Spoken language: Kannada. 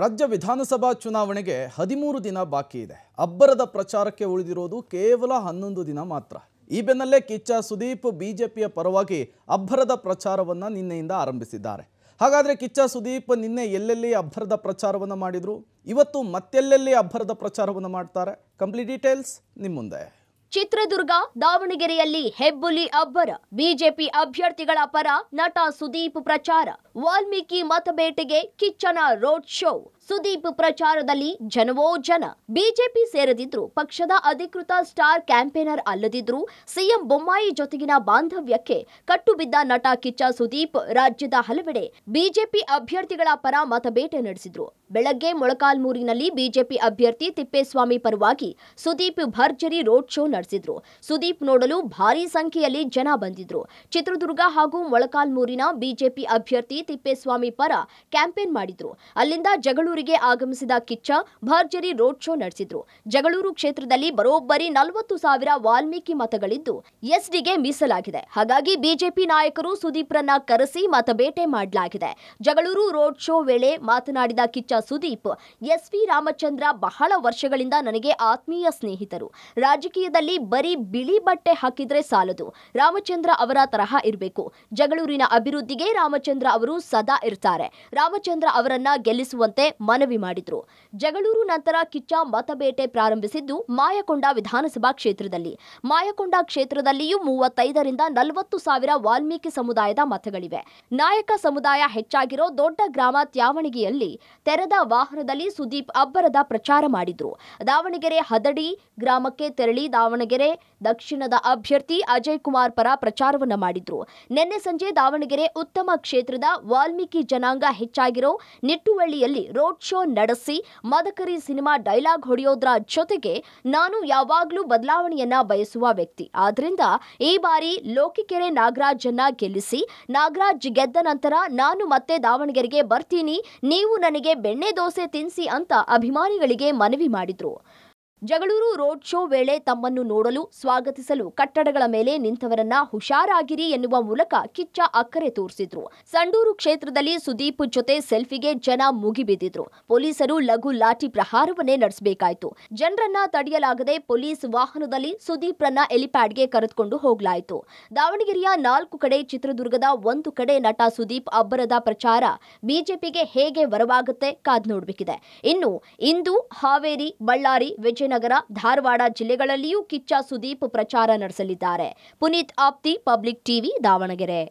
ರಾಜ್ಯ ವಿಧಾನಸಭಾ ಚುನಾವಣೆಗೆ ಹದಿಮೂರು ದಿನ ಬಾಕಿ ಇದೆ ಅಬ್ಬರದ ಪ್ರಚಾರಕ್ಕೆ ಉಳಿದಿರೋದು ಕೇವಲ ಹನ್ನೊಂದು ದಿನ ಮಾತ್ರ ಈ ಬೆನ್ನಲ್ಲೇ ಕಿಚ್ಚ ಸುದೀಪ್ ಬಿಜೆಪಿಯ ಪರವಾಗಿ ಅಬ್ಬರದ ಪ್ರಚಾರವನ್ನು ನಿನ್ನೆಯಿಂದ ಆರಂಭಿಸಿದ್ದಾರೆ ಹಾಗಾದರೆ ಕಿಚ್ಚ ಸುದೀಪ್ ನಿನ್ನೆ ಎಲ್ಲೆಲ್ಲಿ ಅಬ್ಬರದ ಪ್ರಚಾರವನ್ನು ಮಾಡಿದರು ಇವತ್ತು ಮತ್ತೆಲ್ಲೆಲ್ಲಿ ಅಬ್ಬರದ ಪ್ರಚಾರವನ್ನು ಮಾಡ್ತಾರೆ ಕಂಪ್ಲೀಟ್ ಡೀಟೇಲ್ಸ್ ನಿಮ್ಮ ಮುಂದೆ ಚಿತ್ರದುರ್ಗ ದಾವಣಗೆರೆಯಲ್ಲಿ ಹೆಬ್ಬುಲಿ ಅಬ್ಬರ ಬಿಜೆಪಿ ಅಭ್ಯರ್ಥಿಗಳ ಪರ ನಟ ಸುದೀಪ್ ಪ್ರಚಾರ ವಾಲ್ಮೀಕಿ ಮತಬೇಟೆಗೆ ಕಿಚ್ಚನ ರೋಡ್ ಶೋ ಸುದೀಪ್ ಪ್ರಚಾರದಲ್ಲಿ ಜನವೋ ಜನ ಬಿಜೆಪಿ ಸೇರದಿದ್ರು ಪಕ್ಷದ ಅಧಿಕೃತ ಸ್ಟಾರ್ ಕ್ಯಾಂಪೇನರ್ ಅಲ್ಲದಿದ್ರು ಸಿಎಂ ಬೊಮ್ಮಾಯಿ ಜೊತೆಗಿನ ಬಾಂಧವ್ಯಕ್ಕೆ ಕಟ್ಟುಬಿದ್ದ ನಟ ಕಿಚ್ಚ ಸುದೀಪ್ ರಾಜ್ಯದ ಹಲವೆಡೆ ಬಿಜೆಪಿ ಅಭ್ಯರ್ಥಿಗಳ ಪರ ಮತಬೇಟೆ ನಡೆಸಿದ್ರು ಬೆಳಗ್ಗೆ ಮೊಳಕಾಲ್ಮೂರಿನಲ್ಲಿ ಬಿಜೆಪಿ ಅಭ್ಯರ್ಥಿ ತಿಪ್ಪೇಸ್ವಾಮಿ ಪರವಾಗಿ ಸುದೀಪ್ ಭರ್ಜರಿ ರೋಡ್ ಶೋ ನಡೆಸಿದ್ರು ಸುದೀಪ್ ನೋಡಲು ಭಾರೀ ಸಂಖ್ಯೆಯಲ್ಲಿ ಜನ ಬಂದಿದ್ರು ಚಿತ್ರದುರ್ಗ ಹಾಗೂ ಮೊಳಕಾಲ್ಮೂರಿನ ಬಿಜೆಪಿ ಅಭ್ಯರ್ಥಿ ತಿಪ್ಪೇಸ್ವಾಮಿ ಪರ ಕ್ಯಾಂಪೇನ್ ಮಾಡಿದ್ರು ಅಲ್ಲಿಂದ ಜಗಳೂರು ಜಗಳೂರಿಗೆ ಆಗಮಿಸಿದ ಕಿಚ್ಚ ಭರ್ಜರಿ ರೋಡ್ ಶೋ ನಡೆಸಿದ್ರು ಜಗಳೂರು ಕ್ಷೇತ್ರದಲ್ಲಿ ಬರೋಬ್ಬರಿ ನಲವತ್ತು ಸಾವಿರ ವಾಲ್ಮೀಕಿ ಮತಗಳಿದ್ದು ಎಸ್ಡಿಗೆ ಮೀಸಲಾಗಿದೆ ಹಾಗಾಗಿ ಬಿಜೆಪಿ ನಾಯಕರು ಸುದೀಪ್ರನ್ನ ಕರೆಸಿ ಮತಬೇಟೆ ಮಾಡಲಾಗಿದೆ ಜಗಳೂರು ರೋಡ್ ಶೋ ವೇಳೆ ಮಾತನಾಡಿದ ಕಿಚ್ಚ ಸುದೀಪ್ ಎಸ್ ವಿ ರಾಮಚಂದ್ರ ಬಹಳ ವರ್ಷಗಳಿಂದ ನನಗೆ ಆತ್ಮೀಯ ಸ್ನೇಹಿತರು ರಾಜಕೀಯದಲ್ಲಿ ಬರೀ ಬಿಳಿ ಬಟ್ಟೆ ಹಾಕಿದ್ರೆ ಸಾಲದು ರಾಮಚಂದ್ರ ಅವರ ತರಹ ಇರಬೇಕು ಜಗಳೂರಿನ ಅಭಿವೃದ್ಧಿಗೆ ರಾಮಚಂದ್ರ ಅವರು ಸದಾ ಇರ್ತಾರೆ ರಾಮಚಂದ್ರ ಅವರನ್ನ ಗೆಲ್ಲಿಸುವಂತೆ ಮನವಿ ಮಾಡಿದ್ರು ಜಗಳೂರು ನಂತರ ಕಿಚ್ಚ ಮತಬೇಟೆ ಪ್ರಾರಂಭಿಸಿದ್ದು ಮಾಯಕೊಂಡ ವಿಧಾನಸಭಾ ಕ್ಷೇತ್ರದಲ್ಲಿ ಮಾಯಕೊಂಡ ಕ್ಷೇತ್ರದಲ್ಲಿಯೂ ಮೂವತ್ತೈದರಿಂದ ನಲವತ್ತು ಸಾವಿರ ವಾಲ್ಮೀಕಿ ಸಮುದಾಯದ ಮತಗಳಿವೆ ನಾಯಕ ಸಮುದಾಯ ಹೆಚ್ಚಾಗಿರೋ ದೊಡ್ಡ ಗ್ರಾಮ ತ್ಯಾವಣಿಗೆಯಲ್ಲಿ ತೆರೆದ ವಾಹನದಲ್ಲಿ ಸುದೀಪ್ ಅಬ್ಬರದ ಪ್ರಚಾರ ಮಾಡಿದ್ರು ದಾವಣಗೆರೆ ಹದಡಿ ಗ್ರಾಮಕ್ಕೆ ತೆರಳಿ ದಾವಣಗೆರೆ ದಕ್ಷಿಣದ ಅಭ್ಯರ್ಥಿ ಅಜಯ್ ಕುಮಾರ್ ಪರ ಪ್ರಚಾರವನ್ನು ಮಾಡಿದ್ರು ನಿನ್ನೆ ಸಂಜೆ ದಾವಣಗೆರೆ ಉತ್ತಮ ಕ್ಷೇತ್ರದ ವಾಲ್ಮೀಕಿ ಜನಾಂಗ ಹೆಚ್ಚಾಗಿರೋ ನಿಟ್ಟುವಳ್ಳಿಯಲ್ಲಿ ರೋಡ್ ರೋಡ್ ಶೋ ನಡೆಸಿ ಮದಕರಿ ಸಿನಿಮಾ ಡೈಲಾಗ್ ಹೊಡೆಯೋದ್ರ ಜೊತೆಗೆ ನಾನು ಯಾವಾಗಲೂ ಬದಲಾವಣೆಯನ್ನ ಬಯಸುವ ವ್ಯಕ್ತಿ ಆದ್ರಿಂದ ಈ ಬಾರಿ ಲೋಕಿಕೆರೆ ಅನ್ನ ಗೆಲ್ಲಿಸಿ ನಾಗರಾಜ್ ಗೆದ್ದ ನಂತರ ನಾನು ಮತ್ತೆ ದಾವಣಗೆರೆಗೆ ಬರ್ತೀನಿ ನೀವು ನನಗೆ ಬೆಣ್ಣೆ ದೋಸೆ ತಿನ್ನಿಸಿ ಅಂತ ಅಭಿಮಾನಿಗಳಿಗೆ ಮನವಿ ಮಾಡಿದ್ರು ಜಗಳೂರು ರೋಡ್ ಶೋ ವೇಳೆ ತಮ್ಮನ್ನು ನೋಡಲು ಸ್ವಾಗತಿಸಲು ಕಟ್ಟಡಗಳ ಮೇಲೆ ನಿಂತವರನ್ನ ಹುಷಾರಾಗಿರಿ ಎನ್ನುವ ಮೂಲಕ ಕಿಚ್ಚ ಅಕ್ಕರೆ ತೋರಿಸಿದ್ರು ಸಂಡೂರು ಕ್ಷೇತ್ರದಲ್ಲಿ ಸುದೀಪ್ ಜೊತೆ ಸೆಲ್ಫಿಗೆ ಜನ ಮುಗಿಬಿದ್ದಿದ್ರು ಪೊಲೀಸರು ಲಘು ಲಾಠಿ ಪ್ರಹಾರವನ್ನೇ ನಡೆಸಬೇಕಾಯಿತು ಜನರನ್ನ ತಡೆಯಲಾಗದೆ ಪೊಲೀಸ್ ವಾಹನದಲ್ಲಿ ಸುದೀಪ್ರನ್ನ ಎಲಿಪ್ಯಾಡ್ಗೆ ಕರೆದುಕೊಂಡು ಹೋಗಲಾಯಿತು ದಾವಣಗೆರೆಯ ನಾಲ್ಕು ಕಡೆ ಚಿತ್ರದುರ್ಗದ ಒಂದು ಕಡೆ ನಟ ಸುದೀಪ್ ಅಬ್ಬರದ ಪ್ರಚಾರ ಬಿಜೆಪಿಗೆ ಹೇಗೆ ವರವಾಗುತ್ತೆ ಕಾದ್ ನೋಡಬೇಕಿದೆ ಇನ್ನು ಇಂದು ಹಾವೇರಿ ಬಳ್ಳಾರಿ ವಿಜಯ ವಿಜಯನಗರ ಧಾರವಾಡ ಜಿಲ್ಲೆಗಳಲ್ಲಿಯೂ ಕಿಚ್ಚ ಸುದೀಪ್ ಪ್ರಚಾರ ನಡೆಸಲಿದ್ದಾರೆ ಪುನೀತ್ ಆಪ್ತಿ ಪಬ್ಲಿಕ್ ಟಿವಿ ದಾವಣಗೆರೆ